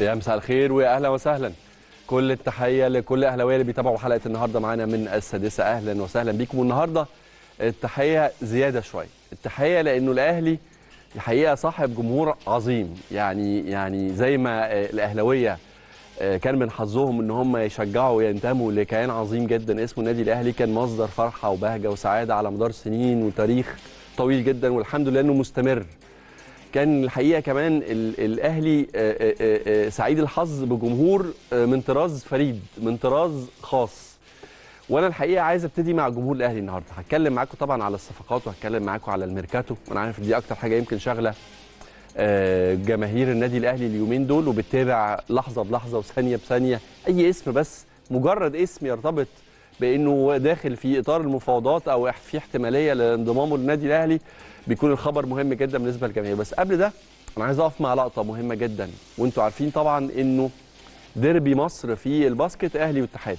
يا مساء الخير واهلا وسهلا كل التحيه لكل اهلاويه اللي بيتابعوا حلقه النهارده معانا من السادسه اهلا وسهلا بيكم والنهارده التحيه زياده شويه التحيه لانه الاهلي الحقيقه صاحب جمهور عظيم يعني يعني زي ما الاهلاويه آه، كان من حظهم ان هم يشجعوا وينتموا لكيان عظيم جدا اسمه النادي الاهلي كان مصدر فرحه وبهجه وسعاده على مدار سنين وتاريخ طويل جدا والحمد لله انه مستمر كان الحقيقه كمان الاهلي آه، آه، آه، سعيد الحظ بجمهور من طراز فريد من طراز خاص وانا الحقيقه عايز ابتدي مع جمهور الاهلي النهارده هتكلم معاكم طبعا على الصفقات وهتكلم معاكم على الميركاتو وانا عارف دي اكتر حاجه يمكن شاغله جماهير النادي الاهلي اليومين دول وبتتابع لحظه بلحظه وثانيه بثانيه اي اسم بس مجرد اسم يرتبط بانه داخل في اطار المفاوضات او في احتماليه لانضمامه للنادي الاهلي بيكون الخبر مهم جدا بالنسبه للجميع بس قبل ده انا عايز اقف مع لقطه مهمه جدا وانتم عارفين طبعا انه ديربي مصر في الباسكت اهلي واتحاد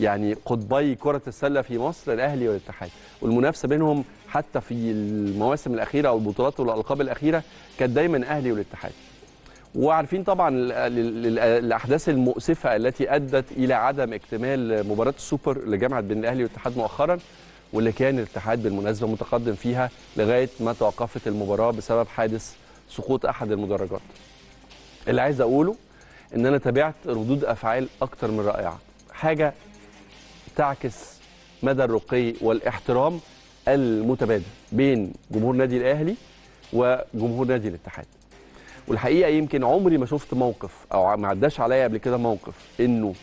يعني قطبي كره السله في مصر الاهلي والاتحاد والمنافسه بينهم حتى في المواسم الاخيره او البطولات والالقاب الاخيره كانت دايما اهلي والاتحاد وعارفين طبعا الاحداث المؤسفه التي ادت الى عدم اكتمال مباراه السوبر لجامعه بين الاهلي والاتحاد مؤخرا واللي كان الاتحاد بالمناسبة متقدم فيها لغاية ما توقفت المباراة بسبب حادث سقوط أحد المدرجات اللي عايز أقوله إن أنا تابعت ردود أفعال أكتر من رائعة حاجة تعكس مدى الرقي والاحترام المتبادل بين جمهور نادي الأهلي وجمهور نادي الاتحاد والحقيقه يمكن عمري ما شفت موقف او ما عداش عليا قبل كده موقف انه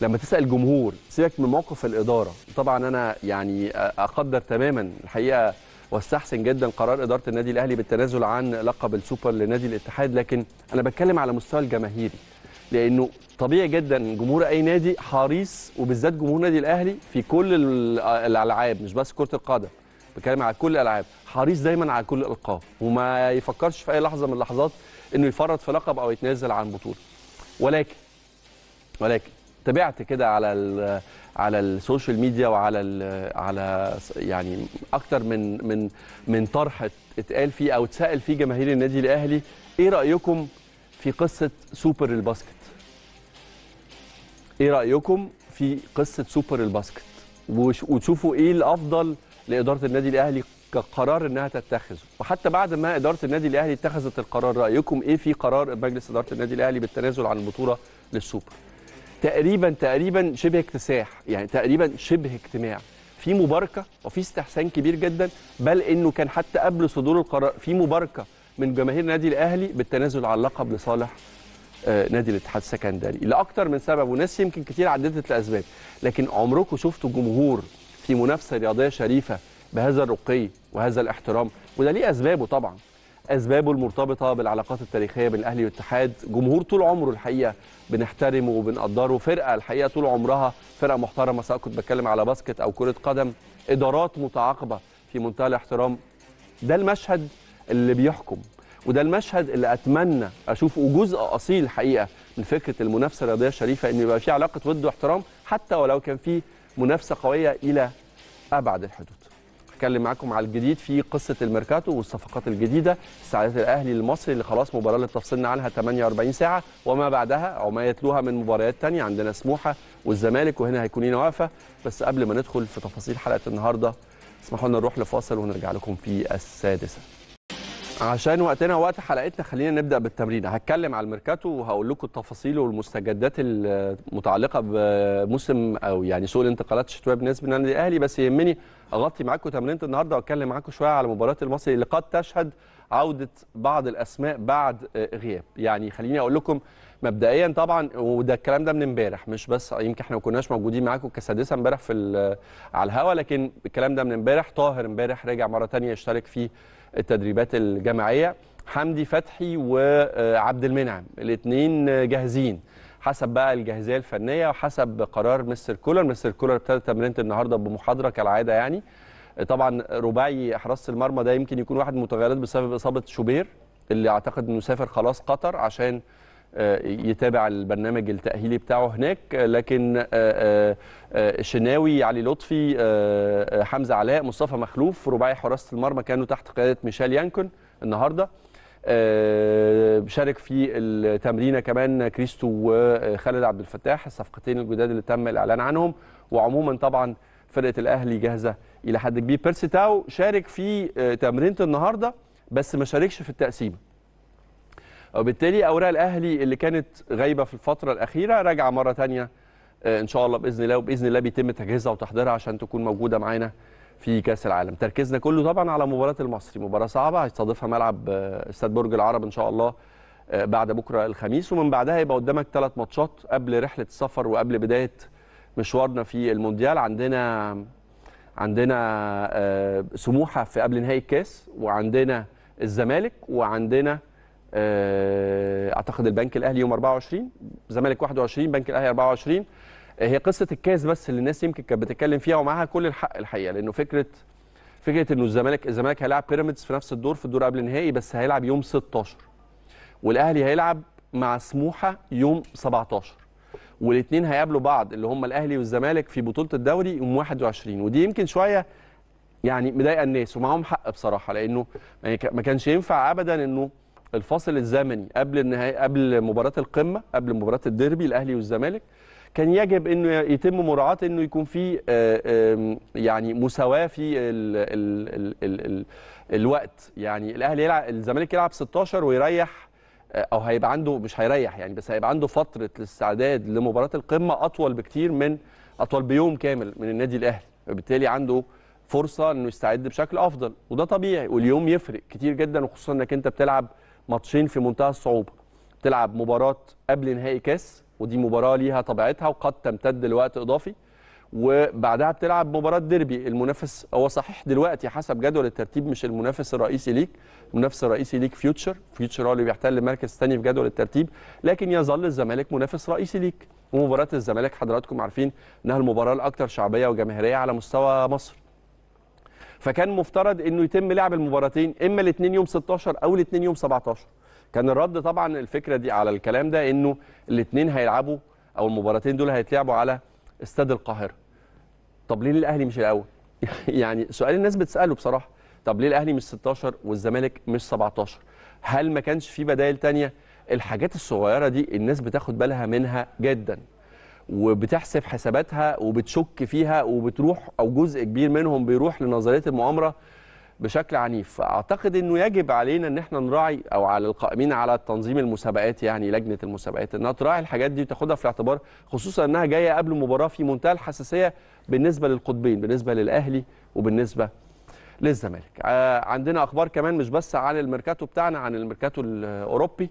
لما تسال جمهور سيبك من موقف الاداره طبعا انا يعني اقدر تماما الحقيقه واستحسن جدا قرار اداره النادي الاهلي بالتنازل عن لقب السوبر لنادي الاتحاد لكن انا بتكلم على مستوى الجماهيري لانه طبيعي جدا جمهور اي نادي حريص وبالذات جمهور النادي الاهلي في كل الالعاب مش بس كره القدم بتكلم على كل الالعاب حريص دايما على كل الالقاب وما يفكرش في اي لحظه من اللحظات انه يفرط في لقب او يتنازل عن بطوله ولكن ولكن تابعت كده على على السوشيال ميديا وعلى على يعني اكتر من من من طرح اتقال فيه او اتسال فيه جماهير النادي الاهلي ايه رايكم في قصه سوبر الباسكت ايه رايكم في قصه سوبر الباسكت وتشوفوا ايه الافضل لاداره النادي الاهلي كقرار انها تتخذه وحتى بعد ما اداره النادي الاهلي اتخذت القرار رايكم ايه في قرار مجلس اداره النادي الاهلي بالتنازل عن البطوله للسوبر تقريبا تقريبا شبه اكتساح يعني تقريبا شبه اجتماع في مباركه وفي استحسان كبير جدا بل انه كان حتى قبل صدور القرار في مباركه من جماهير نادي الاهلي بالتنازل عن اللقب لصالح آه، نادي الاتحاد السكندري لاكثر من سبب وناس يمكن كتير عددت الاسباب لكن عمركم شفتوا جمهور في منافسه رياضيه شريفه بهذا الرقي وهذا الاحترام وده ليه اسبابه طبعا اسبابه المرتبطه بالعلاقات التاريخيه بين الاهلي والاتحاد جمهور طول عمره الحقيقه بنحترمه وبنقدره فرقه الحقيقه طول عمرها فرقه محترمه سواء كنت بتكلم على باسكت او كره قدم ادارات متعاقبه في منتهى الاحترام ده المشهد اللي بيحكم وده المشهد اللي اتمنى اشوفه جزء اصيل حقيقه من فكره المنافسه الرياضيه الشريفه ان يبقى في علاقه ود واحترام حتى ولو كان في منافسه قويه الى ابعد الحدود هنتكلم معاكم على الجديد في قصه الميركاتو والصفقات الجديده استعداد الاهلي المصري اللي خلاص مباراه اللي تفصلنا عنها 48 ساعه وما بعدها او ما يتلوها من مباريات ثانيه عندنا سموحه والزمالك وهنا هيكون لينا وقفه بس قبل ما ندخل في تفاصيل حلقه النهارده اسمحوا لنا نروح لفاصل ونرجع لكم في السادسه عشان وقتنا وقت حلقتنا خلينا نبدا بالتمرين هتكلم على الميركاتو وهقول لكم التفاصيل والمستجدات المتعلقه بموسم او يعني سوق الانتقالات الشتويه بالنسبه للنادي الاهلي بس يهمني اغطي معاكم تمرينه النهارده واتكلم معاكم شويه على مباراه المصري اللي قد تشهد عوده بعض الاسماء بعد غياب يعني خليني اقول لكم مبدئيا طبعا وده الكلام ده من امبارح مش بس يمكن احنا ما كناش موجودين معاكم كسادسه امبارح في على الهوا لكن الكلام ده من امبارح طاهر امبارح رجع مره ثانيه يشترك في التدريبات الجماعيه حمدي فتحي وعبد المنعم الاثنين جاهزين حسب بقى الجاهزيه الفنيه وحسب قرار مستر كولر مستر كولر ابتدى تمرينه النهارده بمحاضره كالعاده يعني طبعا رباعي حراسه المرمى ده يمكن يكون واحد من المتغيرات بسبب اصابه شوبير اللي اعتقد انه سافر خلاص قطر عشان آه، يتابع البرنامج التأهيلي بتاعه هناك لكن آه، آه، شناوي علي لطفي حمزة علاء مصطفى مخلوف رباعي حراسة المرمى كانوا تحت قيادة ميشيل يانكون النهارده شارك في التمرينه كمان كريستو وخالد عبد الفتاح الصفقتين الجداد اللي تم الاعلان عنهم وعموما طبعا فرقه الاهلي جاهزه الى حد كبير بيرسي تاو شارك في تمرينه النهارده بس ما شاركش في التقسيمه وبالتالي اوراق الاهلي اللي كانت غايبه في الفتره الاخيره راجعه مره ثانيه آه، ان شاء الله باذن الله وباذن الله بيتم تجهيزها وتحضيرها عشان تكون موجوده معانا في كاس العالم تركيزنا كله طبعا على مباراه المصري مباراه صعبه هيستضيفها ملعب آه، استاد برج العرب ان شاء الله آه، بعد بكره الخميس ومن بعدها يبقى قدامك ثلاث ماتشات قبل رحله السفر وقبل بدايه مشوارنا في المونديال عندنا عندنا سموحه في قبل نهائي الكاس وعندنا الزمالك وعندنا آه، اعتقد البنك الاهلي يوم 24 زمالك 21 بنك الاهلي 24 آه، هي قصه الكاس بس اللي الناس يمكن كانت بتتكلم فيها ومعاها كل الحق الحقيقه لانه فكره فكره انه الزمالك الزمالك هيلاعب بيراميدز في نفس الدور في الدور قبل النهائي بس هيلعب يوم 16 والاهلي هيلعب مع سموحه يوم 17 والاثنين هيقابلوا بعض اللي هم الاهلي والزمالك في بطوله الدوري يوم 21 ودي يمكن شويه يعني مضايقه الناس ومعاهم حق بصراحه لانه يعني ما كانش ينفع ابدا انه الفاصل الزمني قبل النهائي قبل مباراة القمة قبل مباراة الديربي الأهلي والزمالك كان يجب انه يتم مراعاه انه يكون في آه، يعني مساواه في الـ الـ الـ الـ الـ الوقت يعني الاهلي يلعب الزمالك يلعب 16 ويريح آه، او هيبقى عنده مش هيريح يعني بس هيبقى عنده فتره الاستعداد لمباراه القمه اطول بكتير من اطول بيوم كامل من النادي الاهلي وبالتالي عنده فرصه انه يستعد بشكل افضل وده طبيعي واليوم يفرق كتير جدا وخصوصا انك انت بتلعب ماتشين في منتهى الصعوبه تلعب مباراه قبل نهائي كاس ودي مباراه ليها طبيعتها وقد تمتد لوقت اضافي وبعدها بتلعب مباراه ديربي المنافس هو صحيح دلوقتي حسب جدول الترتيب مش المنافس الرئيسي ليك المنافس الرئيسي ليك فيوتشر فيوتشر هو اللي بيحتل المركز الثاني في جدول الترتيب لكن يظل الزمالك منافس رئيسي ليك ومباراه الزمالك حضراتكم عارفين انها المباراه الاكثر شعبيه وجماهيريه على مستوى مصر فكان مفترض انه يتم لعب المباراتين اما الاثنين يوم 16 او الاثنين يوم 17 كان الرد طبعا الفكره دي على الكلام ده انه الاثنين هيلعبوا او المباراتين دول هيتلعبوا على استاد القاهره طب ليه الاهلي مش الاول يعني سؤال الناس بتساله بصراحه طب ليه الاهلي مش 16 والزمالك مش 17 هل ما كانش في بدائل تانية الحاجات الصغيره دي الناس بتاخد بالها منها جدا وبتحسب حساباتها وبتشك فيها وبتروح او جزء كبير منهم بيروح لنظريه المؤامره بشكل عنيف اعتقد انه يجب علينا ان احنا نراعي او على القائمين على تنظيم المسابقات يعني لجنه المسابقات انها تراعي الحاجات دي وتاخدها في الاعتبار خصوصا انها جايه قبل مباراه في منتهى الحساسيه بالنسبه للقطبين بالنسبه للاهلي وبالنسبه للزمالك آه، عندنا اخبار كمان مش بس عن الميركاتو بتاعنا عن الميركاتو الاوروبي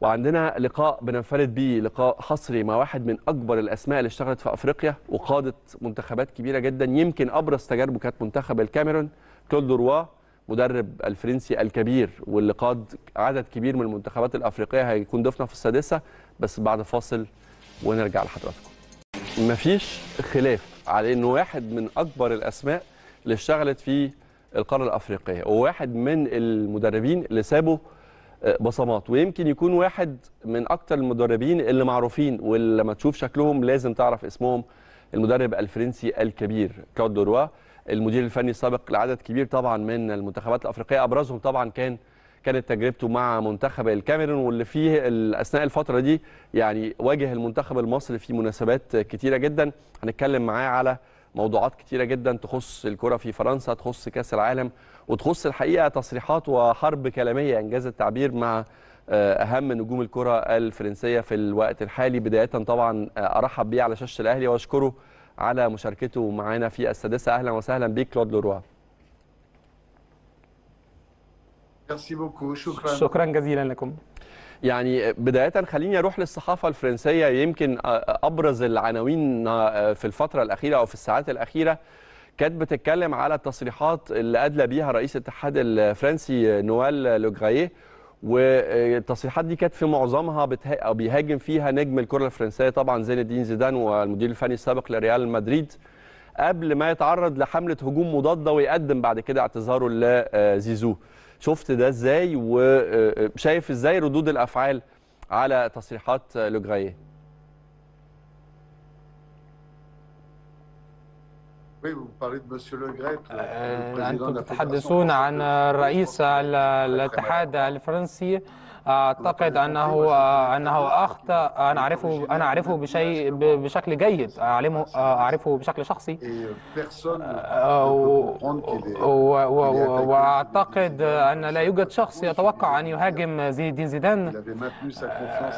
وعندنا لقاء بننفرد بيه لقاء حصري مع واحد من اكبر الاسماء اللي اشتغلت في افريقيا وقادت منتخبات كبيره جدا يمكن ابرز تجاربه كانت منتخب الكاميرون كلود روا مدرب الفرنسي الكبير واللي قاد عدد كبير من المنتخبات الافريقيه هيكون ضيفنا في السادسه بس بعد فاصل ونرجع لحضراتكم. مفيش خلاف على انه واحد من اكبر الاسماء اللي اشتغلت في القاره الافريقيه وواحد من المدربين اللي سابوا بصمات ويمكن يكون واحد من اكتر المدربين اللي معروفين واللي لما تشوف شكلهم لازم تعرف اسمهم المدرب الفرنسي الكبير كلود دوروا المدير الفني السابق لعدد كبير طبعا من المنتخبات الافريقيه ابرزهم طبعا كان كانت تجربته مع منتخب الكاميرون واللي فيه اثناء الفتره دي يعني واجه المنتخب المصري في مناسبات كتيره جدا هنتكلم معاه على موضوعات كتيره جدا تخص الكره في فرنسا تخص كاس العالم وتخص الحقيقه تصريحات وحرب كلاميه انجاز التعبير مع آه، اهم نجوم الكره الفرنسيه في الوقت الحالي بدايه طبعا آه، ارحب بيه على شاشه الاهلي واشكره على مشاركته معانا في السادسه اهلا وسهلا بيك كلود لوروا شكرا شكرا جزيلا لكم يعني آه، بداية خليني أروح للصحافة الفرنسية يمكن أبرز العناوين في الفترة الأخيرة أو في الساعات الأخيرة كانت بتتكلم على التصريحات اللي ادلى بيها رئيس الاتحاد الفرنسي نوال لوغرايه والتصريحات دي كانت في معظمها بتها... أو بيهاجم فيها نجم الكره الفرنسيه طبعا زين الدين زيدان والمدير الفني السابق لريال مدريد قبل ما يتعرض لحمله هجوم مضاده ويقدم بعد كده اعتذاره لزيزو شفت ده ازاي وشايف آه، آه، ازاي ردود الافعال على تصريحات لوغرايه Euh, أنتم تتحدثون عن رئيس الاتحاد الفرنسي اعتقد انه انه اخطا انا اعرفه انا اعرفه بشيء بشكل جيد اعلمه آه، اعرفه بشكل شخصي آه، واعتقد ان لا يوجد شخص يتوقع ان يهاجم زين زيدان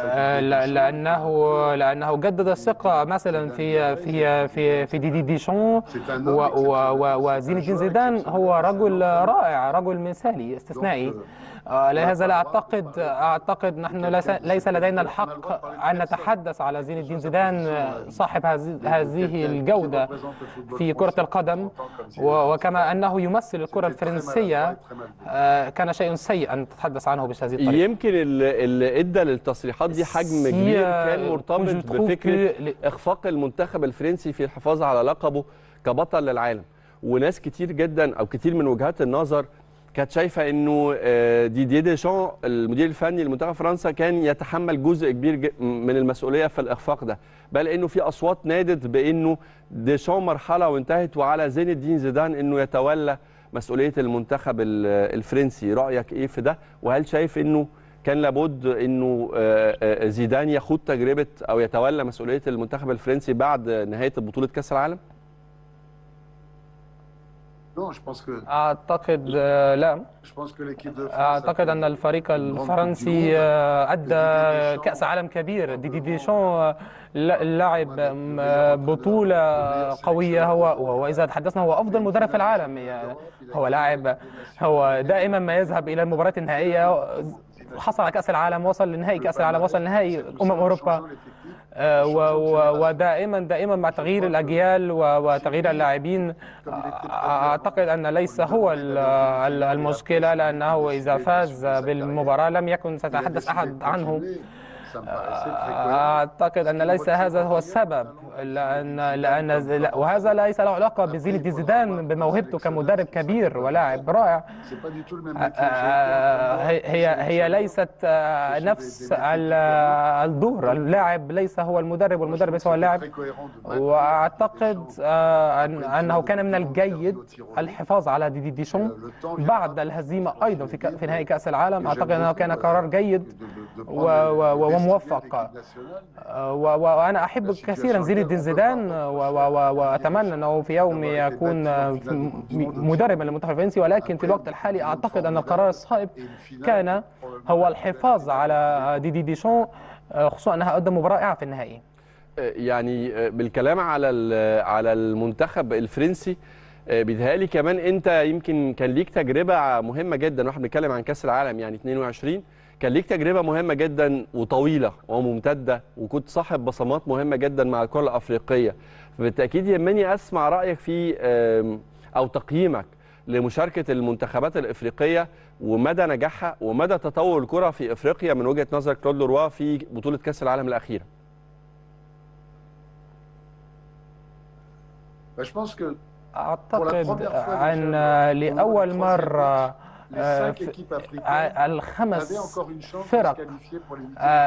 آه، لانه لانه جدد الثقه مثلا في في في في دي دي ديشون وزين الدين زيدان هو رجل رائع رجل مثالي استثنائي euh, لهذا لا اعتقد اعتقد نحن ليس لدينا الحق ان نتحدث على زين الدين زيدان صاحب هذه الجوده في كره القدم وكما انه يمثل الكره الفرنسيه كان شيء سيئا نتحدث عنه بهذه الطريقه يمكن اللي ادى للتصريحات دي حجم كبير كان مرتبط بفكره اخفاق المنتخب الفرنسي في الحفاظ على لقبه كبطل للعالم وناس كتير جدا او كتير من وجهات النظر كانت شايفه انه آه، ديدي ديشان دي المدير الفني لمنتخب فرنسا كان يتحمل جزء كبير من المسؤوليه في الاخفاق ده بل انه في اصوات نادت بانه ديشان مرحله وانتهت وعلى زين الدين زيدان انه يتولى مسؤوليه المنتخب الفرنسي رايك ايه في ده وهل شايف انه كان لابد انه آه، آه، زيدان يخوض تجربه او يتولى مسؤوليه المنتخب الفرنسي بعد نهايه بطوله كاس العالم اعتقد لا اعتقد ان الفريق الفرنسي ادى كاس عالم كبير ديدي ديشون لعب بطوله قويه هو وإذا اذا تحدثنا هو افضل مدرب في العالم هو لاعب هو دائما ما يذهب الى المباريات النهائيه حصل على كاس العالم وصل لنهائي كاس العالم وصل لنهائي امم اوروبا آه، ودائما دائما مع تغيير الاجيال وتغيير اللاعبين آه، اعتقد ان ليس هو آه، المشكله لانه اذا فاز بالمباراه لم يكن سيتحدث احد عنه آه، أعتقد أن ليس هذا هو السبب لأن لأن وهذا ليس له علاقة بزين طيب، زيدان بموهبته كمدرب كبير ولاعب رائع آه، آه، هي هي ليست نفس الدور اللاعب ليس هو المدرب والمدرب ليس هو اللاعب وأعتقد أنه كان من الجيد الحفاظ على ديدي ديشون euh, بعد الهزيمة أيضا في في نهائي كأس العالم أعتقد أنه كان euh, قرار جيد و موفق آه، وانا احب كثيرا زين الدين زيدان واتمنى انه في يوم يكون مدربا للمنتخب الفرنسي ولكن في الوقت الحالي اعتقد ان القرار الصائب كان هو الحفاظ على آه، دي دي ديشون آه، خصوصا انها قدم مباراه رائعه في النهائي يعني بالكلام على على المنتخب الفرنسي بيتهيألي كمان انت يمكن كان ليك تجربه مهمه جدا واحنا بنتكلم عن كاس العالم يعني 22 كان ليك تجربه مهمه جدا وطويله وممتده وكنت صاحب بصمات مهمه جدا مع الكره الافريقيه فبالتاكيد يهمني اسمع رايك في او تقييمك لمشاركه المنتخبات الافريقيه ومدى نجاحها ومدى تطور الكره في افريقيا من وجهه نظر كلود لوروا في بطوله كاس العالم الاخيره اعتقد ان لاول مره الخمس فرق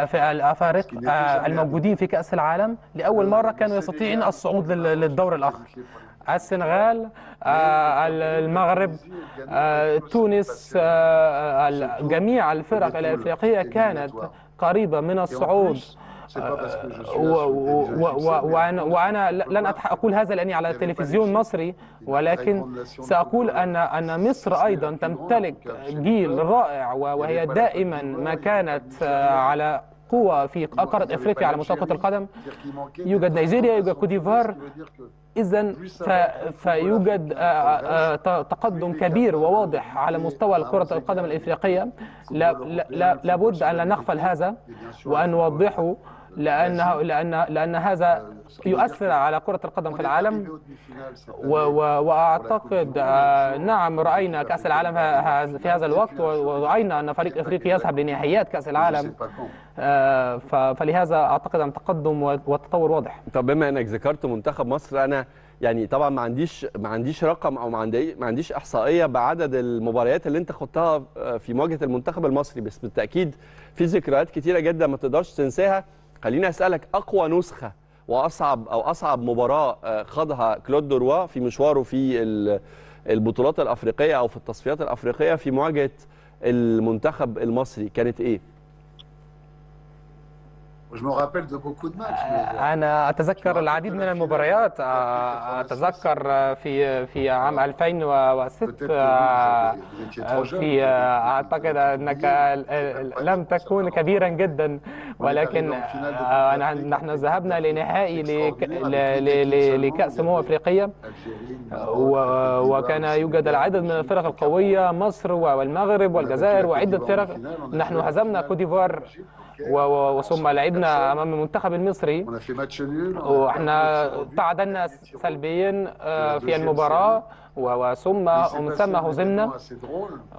في الافارقه الموجودين في كاس العالم لاول مره كانوا يستطيعون الصعود للدور الاخر السنغال المغرب تونس جميع الفرق الافريقيه كانت قريبه من الصعود وانا وانا لن اقول هذا لاني على تلفزيون مصري ولكن ساقول ان ان مصر ايضا تمتلك جيل رائع وهي دائما ما كانت على قوة في قارة أفريقيا آه، آه، على مستوى القدم يوجد نيجيريا يوجد كوديفار إذا فيوجد تقدم كبير وواضح على مستوى كرة القدم الإفريقية لابد أن لا نغفل هذا وأن نوضحه لأنه لأن لأن هذا آه، يؤثر على كرة القدم في العالم وأعتقد آه، نعم رأينا كأس العالم في هذا الوقت ورأينا أن فريق إفريقيا يذهب لنهائيات كأس العالم آه، فلهذا أعتقد أن تقدم والتطور واضح طب بما أنك ذكرت منتخب مصر أنا يعني طبعا ما عنديش ما عنديش رقم او ما عندي ما عنديش احصائيه بعدد المباريات اللي انت خضتها في مواجهه المنتخب المصري بس بالتاكيد في ذكريات كتيره جدا ما تقدرش تنساها خليني اسالك اقوى نسخه واصعب او اصعب مباراه آه، خاضها كلود دوروا في مشواره في البطولات الافريقيه او في التصفيات الافريقيه في مواجهه المنتخب المصري كانت ايه؟ مش ماتش انا اتذكر العديد من المباريات اتذكر في في عام 2006 في آه، اعتقد انك لم تكن كبيرا جدا ولكن آه، نحن ذهبنا لنهائي لكاس امم افريقيه آه، وكان يوجد العدد من الفرق القويه مصر والمغرب والجزائر وعده فرق نحن هزمنا كوت ديفوار وثم لعبنا امام المنتخب المصري واحنا تعادلنا سلبيا آه، في المباراه وثم ومن ثم هزمنا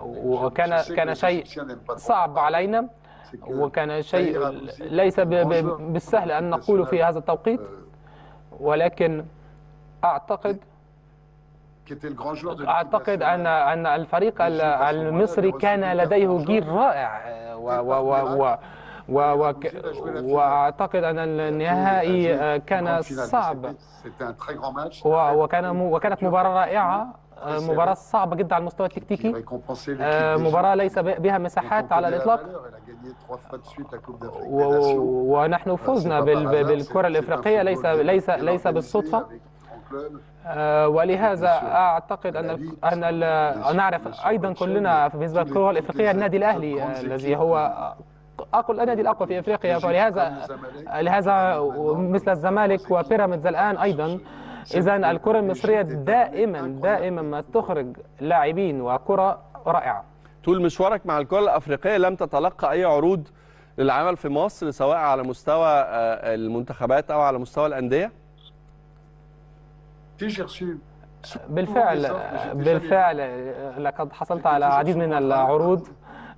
وكان كان شيء صعب علينا وكان شيء ليس بالسهل ان نقوله في هذا التوقيت euh, ولكن اعتقد اعتقد ان ان الفريق المصري كان لديه جيل رائع و, و, و, و و... واعتقد ان النهائي آه، كان صعب وكان وكانت مباراه رائعه آه، مباراة صعبة جدا على المستوى التكتيكي آه، مباراة ليس بها مساحات على الإطلاق ونحن فزنا بالكرة الإفريقية ليس ليس ليس بالصدفة ولهذا اعتقد ان ان نعرف ايضا كلنا بالنسبه للكره الافريقيه النادي الاهلي الذي هو اقول النادي الاقوى في افريقيا فلهذا لهذا مثل الزمالك وبيراميدز الان ايضا اذا الكره المصريه دائما دائما ما تخرج لاعبين وكره رائعه طول مشوارك مع الكره الافريقيه لم تتلقى اي عروض للعمل في مصر سواء على مستوى آه، المنتخبات او على مستوى الانديه بالفعل بالفعل لقد حصلت على العديد من العروض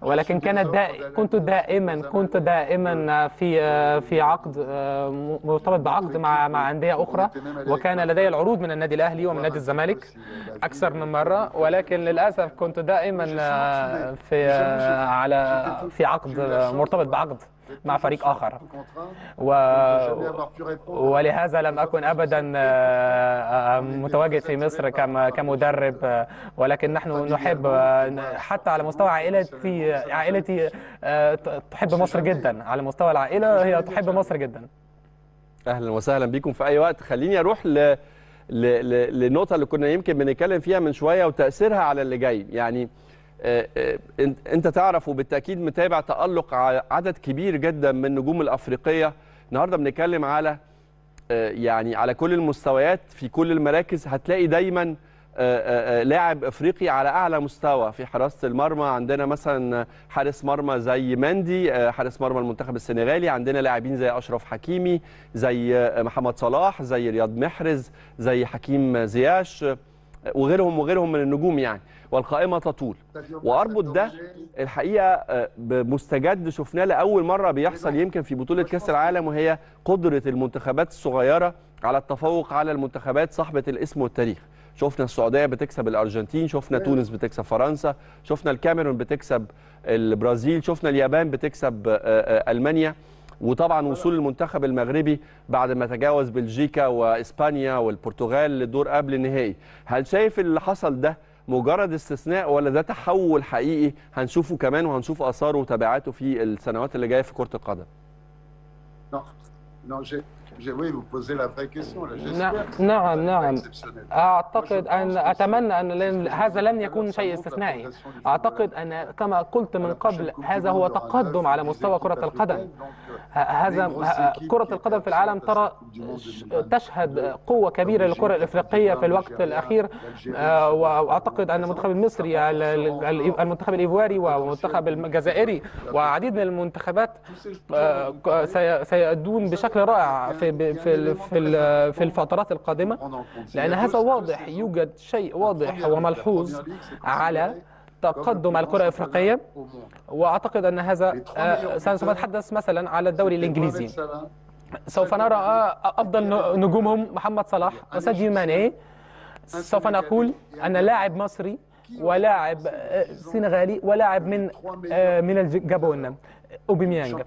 ولكن كانت دا كنت دائما كنت دائما في آه، في عقد آه، مرتبط بعقد مع مع انديه اخرى وكان لدي العروض من النادي الاهلي ومن نادي الزمالك اكثر من مره ولكن للاسف كنت دائما آه، في على في عقد مرتبط بعقد مع فريق آخر و... ولهذا لم أكن أبدا آه، آه، متواجد في مصر كمدرب ولكن نحن نحب آه، حتى على مستوى عائلتي عائلتي تحب مصر جدا على مستوى العائلة هي تحب مصر جدا أهلا وسهلا بكم في أي وقت خليني أروح ل... ل... للنقطة اللي كنا يمكن بنتكلم فيها من شوية وتأثيرها على اللي جاي يعني آه، آه، انت تعرف وبالتاكيد متابع تالق عدد كبير جدا من النجوم الافريقيه النهارده بنتكلم على آه، يعني على كل المستويات في كل المراكز هتلاقي دايما لاعب افريقي على اعلى مستوى في حراسه المرمى عندنا مثلا حارس مرمى زي مندي حارس مرمى المنتخب السنغالي عندنا لاعبين زي اشرف حكيمي زي محمد صلاح زي رياض محرز زي حكيم زياش وغيرهم وغيرهم من النجوم يعني والقائمه تطول واربط ده الحقيقه آه، بمستجد شفناه لاول مره بيحصل طيب. يمكن في بطوله كاس العالم وهي قدره المنتخبات الصغيره على التفوق على المنتخبات صاحبه الاسم والتاريخ شفنا السعوديه بتكسب الارجنتين شفنا طيب. تونس بتكسب فرنسا شفنا الكاميرون بتكسب البرازيل شفنا اليابان بتكسب آه، آه، المانيا وطبعا وصول المنتخب المغربي بعد ما تجاوز بلجيكا واسبانيا والبرتغال لدور قبل النهائي هل شايف اللي حصل ده مجرد استثناء ولا ده تحول حقيقي هنشوفه كمان وهنشوف اثاره وتبعاته في السنوات اللي جايه في كره القدم؟ نعم. نعم، oui, vous posez la vraie question. نعم نعم أعتقد أن أتمنى أن لن هذا لن يكون شيء استثنائي أعتقد أن كما قلت من قبل هذا هو تقدم على مستوى كرة القدم euh, هذا كرة القدم في العالم ترى تشهد قوة كبيرة للكرة الإفريقية في الوقت الأخير آه، وأعتقد أن المنتخب المصري المنتخب الإيفواري والمنتخب الجزائري وعديد من المنتخبات سيأدون بشكل رائع في في في في في الفترات القادمه لان هذا واضح يوجد شيء واضح وملحوظ على تقدم الكرة الإفريقية وأعتقد أن هذا آه، سوف نتحدث مثلا على الدوري الإنجليزي سوف نرى آه، أفضل نجومهم محمد صلاح وساديو ماني سوف نقول أن لاعب مصري ولاعب آه، سنغالي ولاعب من آه، من الجابون اوبيميانغ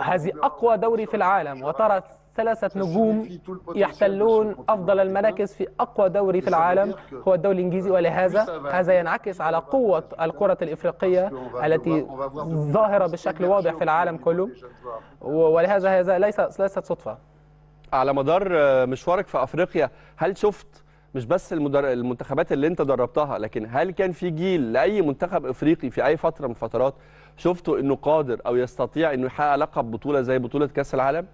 هذه اقوى دوري في العالم وترى ثلاثة نجوم يحتلون أفضل المراكز في أقوى دوري في العالم هو الدوري الإنجليزي ولهذا هذا ينعكس على قوة الكرة الإفريقية التي ظاهرة بشكل واضح في العالم كله ولهذا هذا ليس ليست صدفة على مدار آه، مشوارك في أفريقيا هل شفت مش بس المدر... المنتخبات اللي انت دربتها لكن هل كان في جيل لاي منتخب افريقي في اي فتره من الفترات شفته انه قادر او يستطيع انه يحقق لقب بطوله زي بطوله كاس العالم؟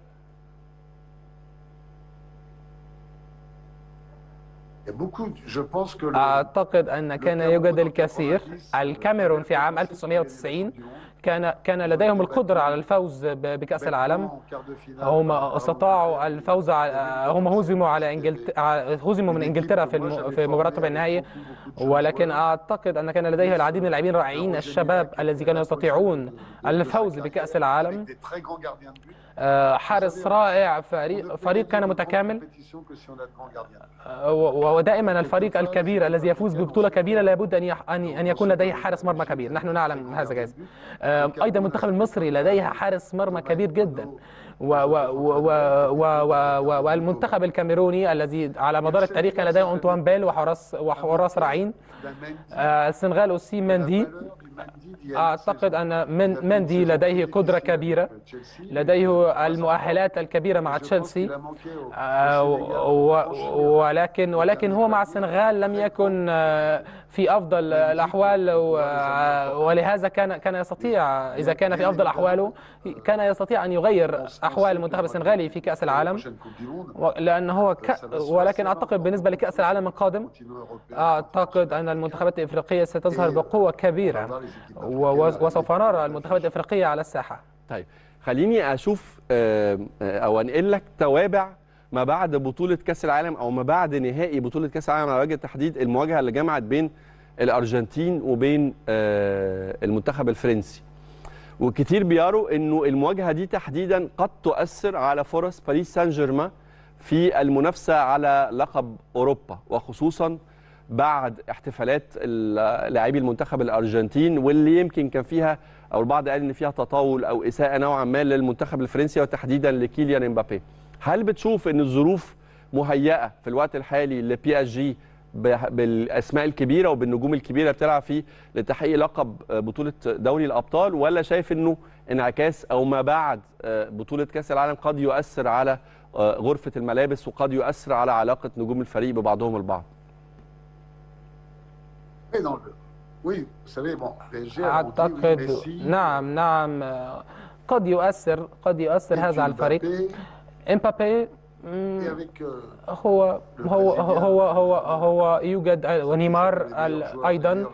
أعتقد أن كان يوجد الكثير الكاميرون في عام 1990 كان كان لديهم القدرة على الفوز بكأس العالم هم استطاعوا الفوز هم هزموا على انجلترا هزموا من انجلترا في في مباراة ربع النهائي ولكن اعتقد ان كان لديه العديد من اللاعبين رائعين الشباب الذين كانوا يستطيعون الفوز بكأس العالم آه، حارس رائع فريق, فريق كان متكامل آه، ودائما الفريق الكبير الذي يفوز ببطولة كبيرة لابد أن أن يكون لديه حارس مرمى كبير نحن نعلم هذا جايز آه، أيضا المنتخب المصري لديه حارس مرمى كبير جدا و و و و و و والمنتخب الكاميروني الذي على مدار التاريخ كان لديه أنطوان بيل وحراس وحراس رعين آه، السنغال أوسي مندي أعتقد أن من مندي لديه قدرة كبيرة لديه المؤهلات الكبيرة مع تشيلسي آه، ولكن ولكن هو مع السنغال لم يكن آه، في افضل الاحوال ولهذا كان كان يستطيع اذا كان في افضل احواله كان يستطيع ان يغير احوال المنتخب السنغالي في كاس العالم لان هو ك... ولكن اعتقد بالنسبه لكاس العالم القادم اعتقد ان المنتخبات الافريقيه ستظهر بقوه كبيره وسوف نرى المنتخبات الافريقيه على الساحه طيب خليني اشوف آه، آه، او انقل لك توابع ما بعد بطوله كاس العالم او ما بعد نهائي بطوله كاس العالم على وجه التحديد المواجهه اللي جمعت بين الارجنتين وبين آه، المنتخب الفرنسي وكتير بيروا انه المواجهه دي تحديدا قد تؤثر على فرص باريس سان جيرمان في المنافسه على لقب اوروبا وخصوصا بعد احتفالات لاعبي المنتخب الارجنتين واللي يمكن كان فيها او البعض قال ان فيها تطاول او اساءه نوعا ما للمنتخب الفرنسي وتحديدا لكيليان امبابي. هل بتشوف ان الظروف مهيئه في الوقت الحالي لبي اس جي بالاسماء الكبيره وبالنجوم الكبيره بتلعب فيه لتحقيق لقب آه، بطوله دوري الابطال ولا شايف انه انعكاس او ما بعد آه، بطوله كاس العالم قد يؤثر على آه، غرفه الملابس وقد يؤثر على علاقه نجوم الفريق ببعضهم البعض اعتقد نعم نعم قد يؤثر قد يؤثر هذا على الفريق امبابي هو هو هو هو هو يوجد ونيمار ايضا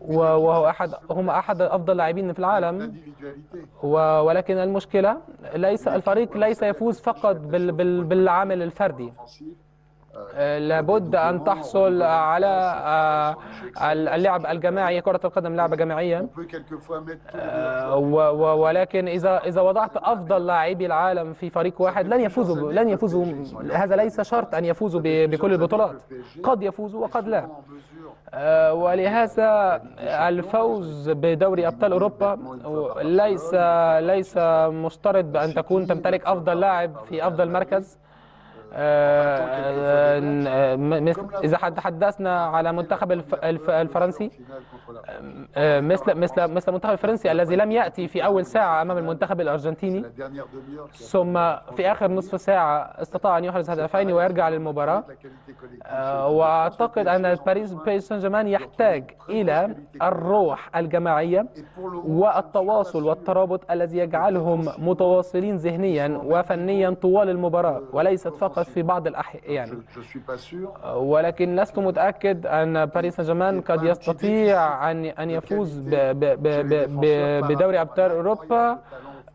وهو احد هم احد افضل اللاعبين في العالم ولكن المشكله ليس الفريق ليس يفوز فقط بالعامل الفردي لابد أن تحصل على آه، اللعب الجماعي كرة القدم لعبة جماعية آه، ولكن إذا إذا وضعت أفضل لاعبي العالم في فريق واحد لن يفوزوا لن يفوزوا هذا ليس شرط أن يفوزوا بكل البطولات قد يفوزوا وقد لا آه، ولهذا الفوز بدوري ابطال اوروبا ليس ليس مشترط بان تكون تمتلك افضل لاعب في افضل مركز اذا تحدثنا على منتخب الفرنسي مثل مثل مثل المنتخب الفرنسي الذي لم ياتي في اول ساعه امام المنتخب الارجنتيني ثم في اخر نصف ساعه استطاع ان يحرز هدفين ويرجع للمباراه واعتقد ان باريس سان جيرمان يحتاج الى الروح الجماعيه والتواصل والترابط الذي يجعلهم متواصلين ذهنيا وفنيا طوال المباراه وليست فقط فقط في بعض الأحيان يعني. ولكن لست متأكد أن باريس سان جيرمان قد يستطيع أن أن يفوز بدوري أبطال أوروبا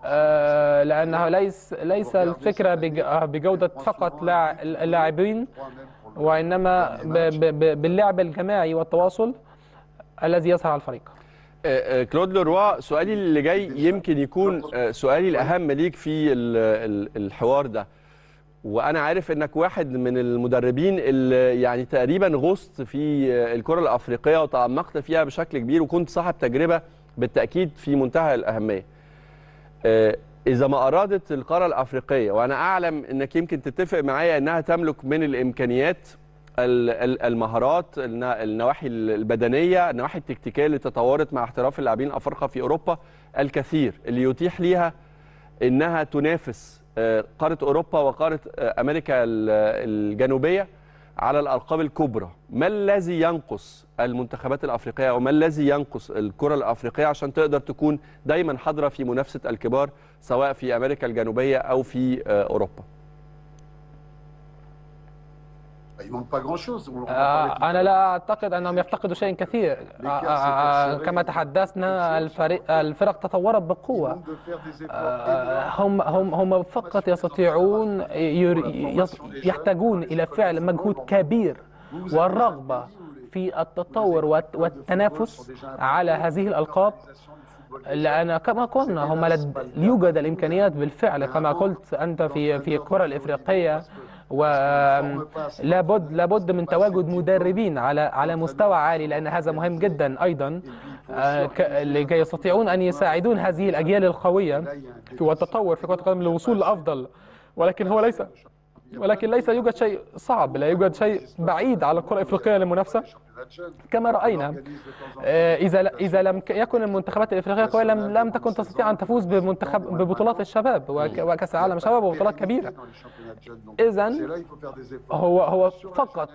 آه، لأنه ليس ليس الفكرة آه، بجودة فقط اللاعبين وإنما باللعب الجماعي والتواصل الذي يظهر على الفريق آه، كلود لوروا سؤالي اللي جاي يمكن يكون سؤالي الاهم ليك في الحوار ده وانا عارف انك واحد من المدربين اللي يعني تقريبا غصت في الكره الافريقيه وتعمقت فيها بشكل كبير وكنت صاحب تجربه بالتاكيد في منتهى الاهميه آه، اذا ما ارادت القاره الافريقيه وانا اعلم انك يمكن تتفق معايا انها تملك من الامكانيات المهارات النواحي البدنيه النواحي التكتيكيه اللي تطورت مع احتراف اللاعبين الافارقه في اوروبا الكثير اللي يتيح ليها انها تنافس آه، قاره اوروبا وقاره آه، امريكا الجنوبيه على الالقاب الكبرى ما الذي ينقص المنتخبات الافريقيه وما الذي ينقص الكره الافريقيه عشان تقدر تكون دايما حاضره في منافسه الكبار سواء في امريكا الجنوبيه او في آه، اوروبا آه، انا لا اعتقد انهم يفتقدوا شيء كثير آه، آه، كما تحدثنا الفريق الفرق تطورت بقوه هم هم هم فقط يستطيعون يحتاجون الى فعل مجهود كبير والرغبه في التطور والتنافس على هذه الالقاب لان كما قلنا هم يوجد الامكانيات بالفعل كما قلت انت في في الكره الافريقيه ولابد لابد من تواجد مدربين على على مستوى عالي لأن هذا مهم جدا أيضا آه، لكي يستطيعون أن يساعدون هذه الأجيال القوية والتطور في كرة القدم للوصول لأفضل ولكن هو ليس ولكن ليس يوجد شيء صعب لا يوجد شيء بعيد على الكرة الإفريقية للمنافسة كما رأينا آه، إذا إذا لم يكن المنتخبات الإفريقية قوية لم لم تكن تستطيع أن تفوز بمنتخب ببطولات الشباب وكأس العالم شباب وبطولات كبيرة إذا هو هو فقط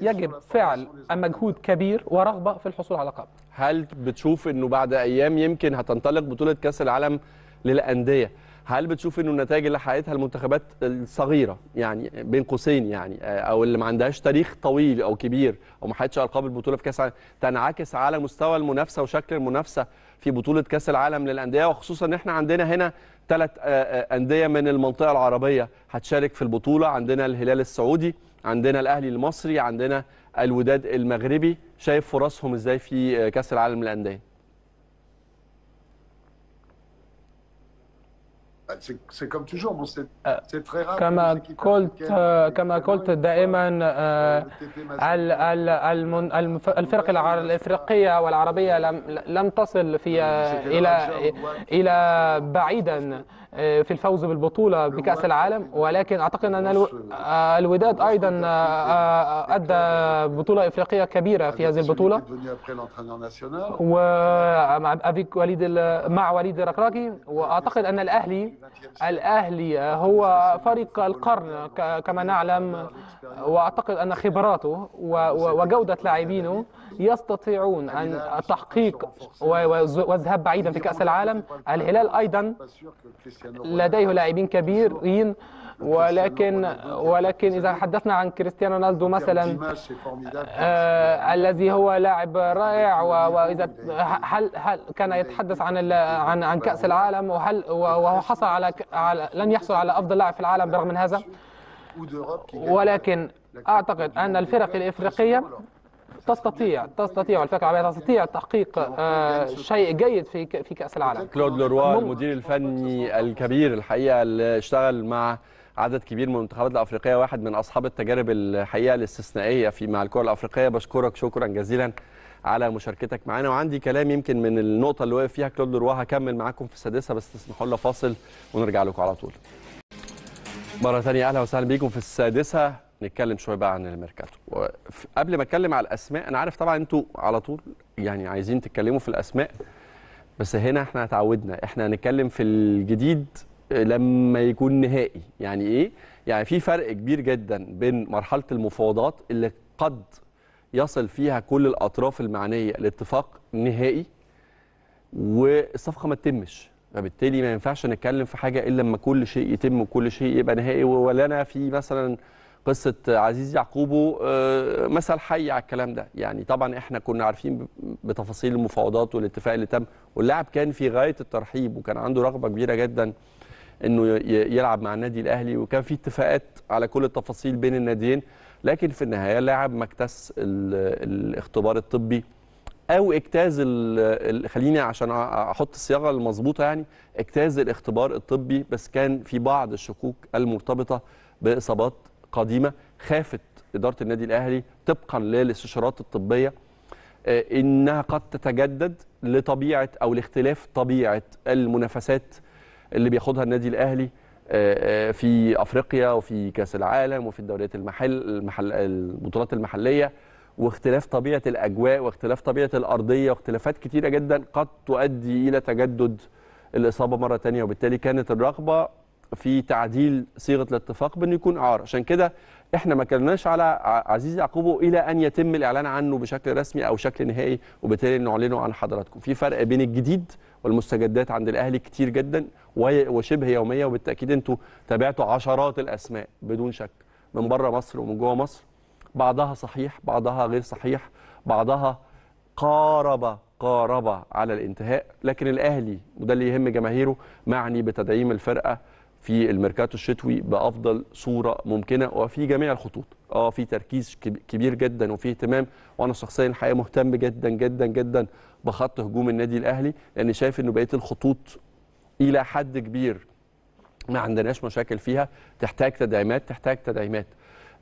يجب فعل مجهود كبير ورغبة في الحصول على لقب هل بتشوف إنه بعد أيام يمكن هتنطلق بطولة كأس العالم للأندية هل بتشوف انه النتائج اللي حققتها المنتخبات الصغيره يعني بين قوسين يعني آه، او اللي ما عندهاش تاريخ طويل او كبير او ما حققتش القاب البطوله في كاس العالم تنعكس على مستوى المنافسه وشكل المنافسه في بطوله كاس العالم للانديه وخصوصا ان احنا عندنا هنا ثلاث آه، آه، انديه من المنطقه العربيه هتشارك في البطوله عندنا الهلال السعودي عندنا الاهلي المصري عندنا الوداد المغربي شايف فرصهم ازاي في كاس العالم للانديه كما قلت كما قلت دائما الفرق الافريقيه والعربيه لم تصل في الى الى بعيدا آه، في الفوز بالبطولة بكأس العالم ولكن أعتقد أن آه، الوداد أيضا آه، أدى بطولة إفريقية كبيرة في هذه البطولة ومع وليد مع وليد الركراكي وأعتقد أن الأهلي الأهلي هو فريق القرن كما نعلم وأعتقد أن خبراته وجودة لاعبينه يستطيعون أن تحقيق والذهاب بعيدا في كأس العالم الهلال أيضا لديه لاعبين كبيرين ولكن ولكن اذا حدثنا عن كريستيانو رونالدو مثلا آه الذي هو لاعب رائع واذا هل هل كان يتحدث عن عن عن كاس العالم وهل وهو حصل على, على يحصل على افضل لاعب في العالم برغم من هذا ولكن اعتقد ان الفرق الافريقيه تستطيع تستطيع الفكرة العربية تستطيع تحقيق آه، شيء جيد في في كأس العالم كلود لوروا المدير الفني الكبير الحقيقة اللي اشتغل مع عدد كبير من المنتخبات الافريقيه واحد من اصحاب التجارب الحقيقه الاستثنائيه في مع الكره الافريقيه بشكرك شكرا جزيلا على مشاركتك معانا وعندي كلام يمكن من النقطه اللي وقف فيها كلود لوروا هكمل معاكم في السادسه بس تسمحوا لنا فاصل ونرجع لكم على طول مره ثانيه اهلا وسهلا بيكم في السادسه نتكلم شويه بقى عن الميركاتو قبل ما اتكلم على الاسماء انا عارف طبعا انتوا على طول يعني عايزين تتكلموا في الاسماء بس هنا احنا اتعودنا احنا هنتكلم في الجديد لما يكون نهائي يعني ايه يعني في فرق كبير جدا بين مرحله المفاوضات اللي قد يصل فيها كل الاطراف المعنيه لاتفاق نهائي والصفقه ما تتمش فبالتالي ما ينفعش نتكلم في حاجه الا لما كل شيء يتم وكل شيء يبقى نهائي ولا انا في مثلا قصه عزيز يعقوب آه، مثل حي على الكلام ده يعني طبعا احنا كنا عارفين بتفاصيل المفاوضات والاتفاق اللي تم واللاعب كان في غايه الترحيب وكان عنده رغبه كبيره جدا انه يلعب مع النادي الاهلي وكان في اتفاقات على كل التفاصيل بين الناديين لكن في النهايه اللاعب ما اكتس الاختبار الطبي او اجتاز خليني عشان احط الصياغه المظبوطه يعني اجتاز الاختبار الطبي بس كان في بعض الشكوك المرتبطه باصابات قديمه خافت اداره النادي الاهلي طبقا للاستشارات الطبيه آه، انها قد تتجدد لطبيعه او لاختلاف طبيعه المنافسات اللي بياخدها النادي الاهلي آه، آه، في افريقيا وفي كاس العالم وفي الدوريات المحل, المحل البطولات المحليه واختلاف طبيعه الاجواء واختلاف طبيعه الارضيه واختلافات كتيره جدا قد تؤدي الى تجدد الاصابه مره ثانيه وبالتالي كانت الرغبه في تعديل صيغه الاتفاق بانه يكون اعاره عشان كده احنا ما كلمناش على عزيز يعقوبه الى ان يتم الاعلان عنه بشكل رسمي او شكل نهائي وبالتالي نعلنه عن حضراتكم في فرق بين الجديد والمستجدات عند الاهلي كتير جدا وشبه يوميه وبالتاكيد انتوا تابعتوا عشرات الاسماء بدون شك من بره مصر ومن جوه مصر بعضها صحيح بعضها غير صحيح بعضها قارب قارب على الانتهاء لكن الاهلي وده اللي يهم جماهيره معني بتدعيم الفرقه في الميركاتو الشتوي بافضل صوره ممكنه وفي جميع الخطوط اه في تركيز كبير جدا وفي اهتمام وانا شخصيا الحقيقه مهتم جدا جدا جدا بخط هجوم النادي الاهلي لان شايف ان بقيه الخطوط الى حد كبير ما عندناش مشاكل فيها تحتاج تدعيمات تحتاج تدعيمات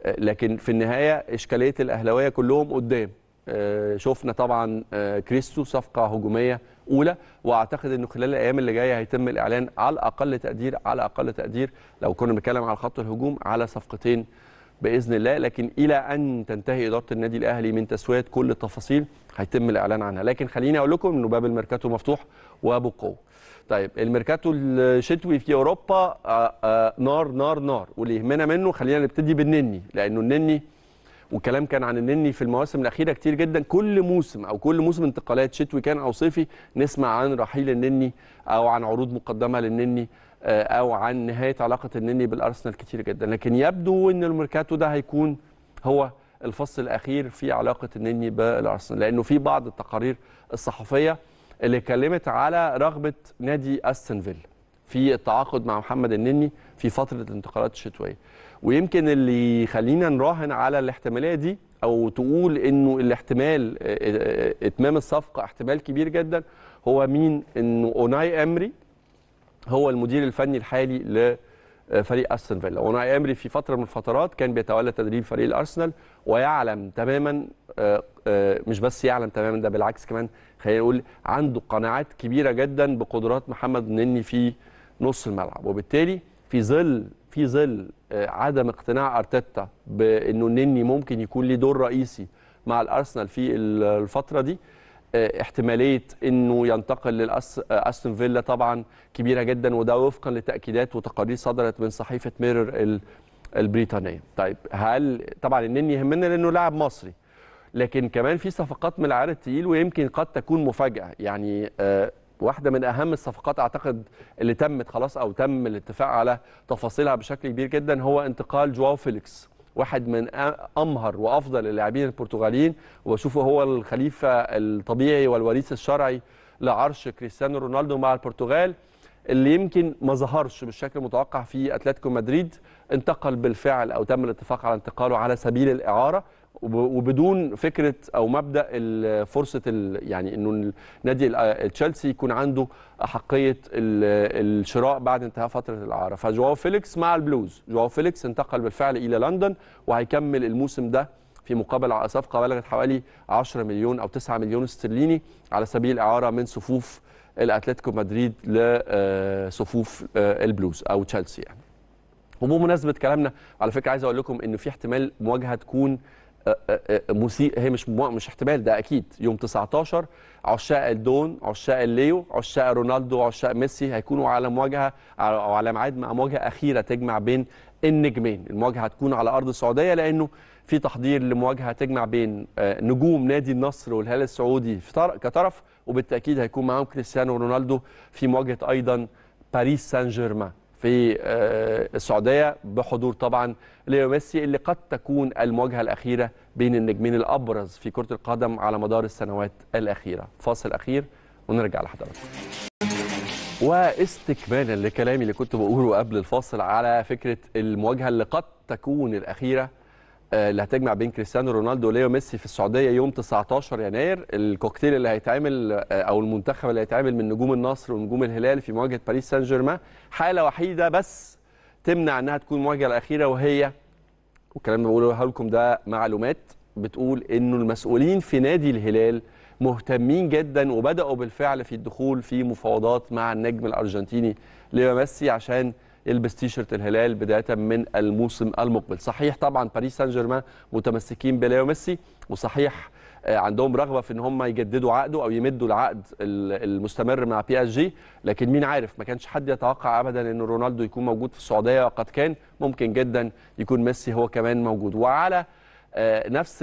آه، لكن في النهايه اشكاليه الاهلاويه كلهم قدام آه، شفنا طبعا آه، كريستو صفقه هجوميه اولى واعتقد انه خلال الايام اللي جايه هيتم الاعلان على اقل تقدير على اقل تقدير لو كنا بنتكلم على خط الهجوم على صفقتين باذن الله لكن الى ان تنتهي اداره النادي الاهلي من تسويه كل التفاصيل هيتم الاعلان عنها لكن خليني اقول لكم انه باب الميركاتو مفتوح وبقوه طيب الميركاتو الشتوي في اوروبا آآ آه، آآ آه، نار نار نار واللي يهمنا منه خلينا نبتدي بالنني لانه النني والكلام كان عن النني في المواسم الاخيره كتير جدا كل موسم او كل موسم انتقالات شتوي كان او صيفي نسمع عن رحيل النني او عن عروض مقدمه للنني آه، او عن نهايه علاقه النني بالارسنال كتير جدا لكن يبدو ان الميركاتو ده هيكون هو الفصل الاخير في علاقه النني بالارسنال لانه في بعض التقارير الصحفيه اللي اتكلمت على رغبه نادي استون في التعاقد مع محمد النني في فتره الانتقالات الشتويه ويمكن اللي يخلينا نراهن على الاحتماليه دي او تقول انه الاحتمال آه، آه، اتمام الصفقه احتمال كبير جدا هو مين انه اوناي امري هو المدير الفني الحالي لفريق استون فيلا اوناي امري في فتره من الفترات كان بيتولى تدريب فريق الارسنال ويعلم تماما آه، مش بس يعلم تماما ده بالعكس كمان خلينا نقول عنده قناعات كبيره جدا بقدرات محمد النني في نص الملعب وبالتالي في ظل في ظل آه، عدم اقتناع ارتيتا بانه النني ممكن يكون ليه دور رئيسي مع الارسنال في الفتره دي آه، احتماليه انه ينتقل لاستون آه، فيلا طبعا كبيره جدا وده وفقا لتاكيدات وتقارير صدرت من صحيفه ميرور البريطانيه. طيب هل طبعا النني يهمنا لانه لاعب مصري لكن كمان في صفقات من العيار التقيل ويمكن قد تكون مفاجاه يعني واحده من اهم الصفقات اعتقد اللي تمت خلاص او تم الاتفاق على تفاصيلها بشكل كبير جدا هو انتقال جواو فيليكس واحد من امهر وافضل اللاعبين البرتغاليين وبشوفه هو الخليفه الطبيعي والوريث الشرعي لعرش كريستيانو رونالدو مع البرتغال اللي يمكن ما ظهرش بالشكل المتوقع في اتلتيكو مدريد انتقل بالفعل او تم الاتفاق على انتقاله على سبيل الاعاره وبدون فكره او مبدا فرصه يعني انه نادي آه، تشيلسي يكون عنده احقيه الشراء بعد انتهاء فتره الاعاره فجواو فيليكس مع البلوز جواو فيليكس انتقل بالفعل الى لندن وهيكمل الموسم ده في مقابل صفقه بلغت حوالي 10 مليون او 9 مليون استرليني على سبيل الاعاره من صفوف الاتلتيكو مدريد لصفوف آه، آه، البلوز او تشيلسي يعني وبمناسبه كلامنا على فكره عايز اقول لكم ان في احتمال مواجهه تكون أه، أه، أه، مسيء هي مش مش احتمال ده اكيد يوم 19 عشاق الدون عشاق الليو عشاق رونالدو عشاء ميسي هيكونوا على مواجهه او على ميعاد مع مواجهه اخيره تجمع بين النجمين المواجهه هتكون على ارض السعوديه لانه في تحضير لمواجهه تجمع بين نجوم نادي النصر والهلال السعودي كطرف وبالتاكيد هيكون معاهم كريستيانو رونالدو في مواجهه ايضا باريس سان جيرمان في آه، السعوديه بحضور طبعا ليو ميسي اللي قد تكون المواجهه الاخيره بين النجمين الابرز في كره القدم على مدار السنوات الاخيره فاصل اخير ونرجع لحضراتكم واستكمالا لكلامي اللي كنت بقوله قبل الفاصل على فكره المواجهه اللي قد تكون الاخيره آه، اللي هتجمع بين كريستيانو رونالدو وليو ميسي في السعوديه يوم 19 يناير الكوكتيل اللي هيتعمل آه، او المنتخب اللي هيتعمل من نجوم النصر ونجوم الهلال في مواجهه باريس سان جيرمان حاله وحيده بس تمنع انها تكون المواجهه الاخيره وهي والكلام اللي بقوله لكم ده معلومات بتقول انه المسؤولين في نادي الهلال مهتمين جدا وبداوا بالفعل في الدخول في مفاوضات مع النجم الارجنتيني ليو ميسي عشان البس تيشرت الهلال بدايه من الموسم المقبل صحيح طبعا باريس سان جيرمان متمسكين بليو ميسي وصحيح آه، عندهم رغبه في ان هم يجددوا عقده او يمدوا العقد المستمر مع بي اس جي لكن مين عارف ما كانش حد يتوقع ابدا ان رونالدو يكون موجود في السعوديه وقد كان ممكن جدا يكون ميسي هو كمان موجود وعلى آه، نفس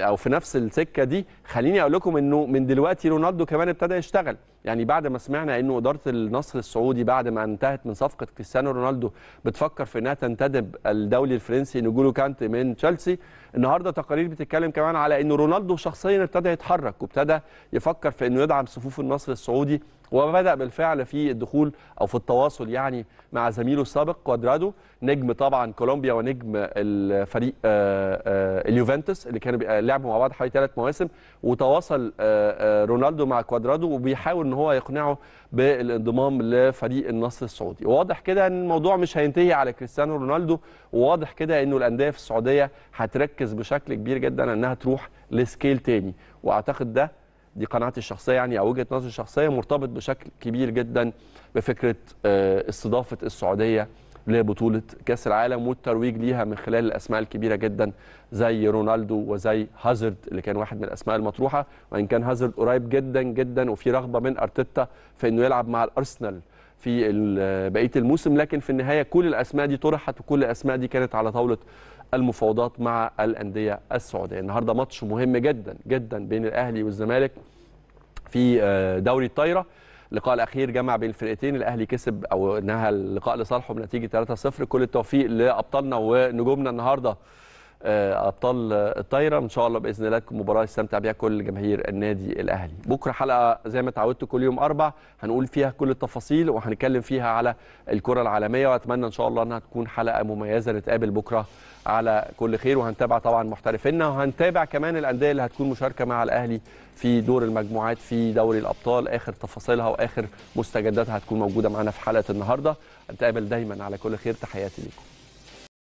او في نفس السكه دي خليني اقول لكم انه من دلوقتي رونالدو كمان ابتدى يشتغل يعني بعد ما سمعنا انه اداره النصر السعودي بعد ما انتهت من صفقه كريستيانو رونالدو بتفكر في انها تنتدب الدولي الفرنسي نجولو كانت من تشيلسي النهارده تقارير بتتكلم كمان على انه رونالدو شخصيا ابتدى يتحرك وابتدى يفكر في انه يدعم صفوف النصر السعودي وبدا بالفعل في الدخول او في التواصل يعني مع زميله السابق كوادرادو نجم طبعا كولومبيا ونجم الفريق آه، آه، اليوفنتوس اللي كانوا لعبوا مع بعض حوالي ثلاث مواسم وتواصل آه، رونالدو مع كوادرادو وبيحاول هو يقنعه بالانضمام لفريق النصر السعودي واضح كده ان الموضوع مش هينتهي على كريستيانو رونالدو وواضح كده انه الانديه في السعوديه هتركز بشكل كبير جدا انها تروح لسكيل تاني واعتقد ده دي قناعتي الشخصيه يعني او وجهه نظري الشخصيه مرتبط بشكل كبير جدا بفكره آه، استضافه السعوديه لبطوله كاس العالم والترويج ليها من خلال الاسماء الكبيره جدا زي رونالدو وزي هازارد اللي كان واحد من الاسماء المطروحه وان كان هازارد قريب جدا جدا وفي رغبه من ارتيتا في انه يلعب مع الارسنال في بقيه الموسم لكن في النهايه كل الاسماء دي طرحت وكل الاسماء دي كانت على طاوله المفاوضات مع الانديه السعوديه النهارده ماتش مهم جدا جدا بين الاهلي والزمالك في آه، دوري الطايره اللقاء الاخير جمع بين الفرقتين الاهلي كسب او انها اللقاء لصالحه بنتيجه 3-0 كل التوفيق لابطالنا ونجومنا النهارده آه، ابطال الطايره ان شاء الله باذن الله تكون مباراه يستمتع بها كل جماهير النادي الاهلي بكره حلقه زي ما اتعودتوا كل يوم اربع هنقول فيها كل التفاصيل وهنتكلم فيها على الكره العالميه واتمنى ان شاء الله انها تكون حلقه مميزه نتقابل بكره على كل خير وهنتابع طبعا محترفينا وهنتابع كمان الانديه اللي هتكون مشاركه مع الاهلي في دور المجموعات في دوري الابطال اخر تفاصيلها واخر مستجداتها هتكون موجوده معانا في حلقه النهارده نتقابل دايما على كل خير تحياتي ليكم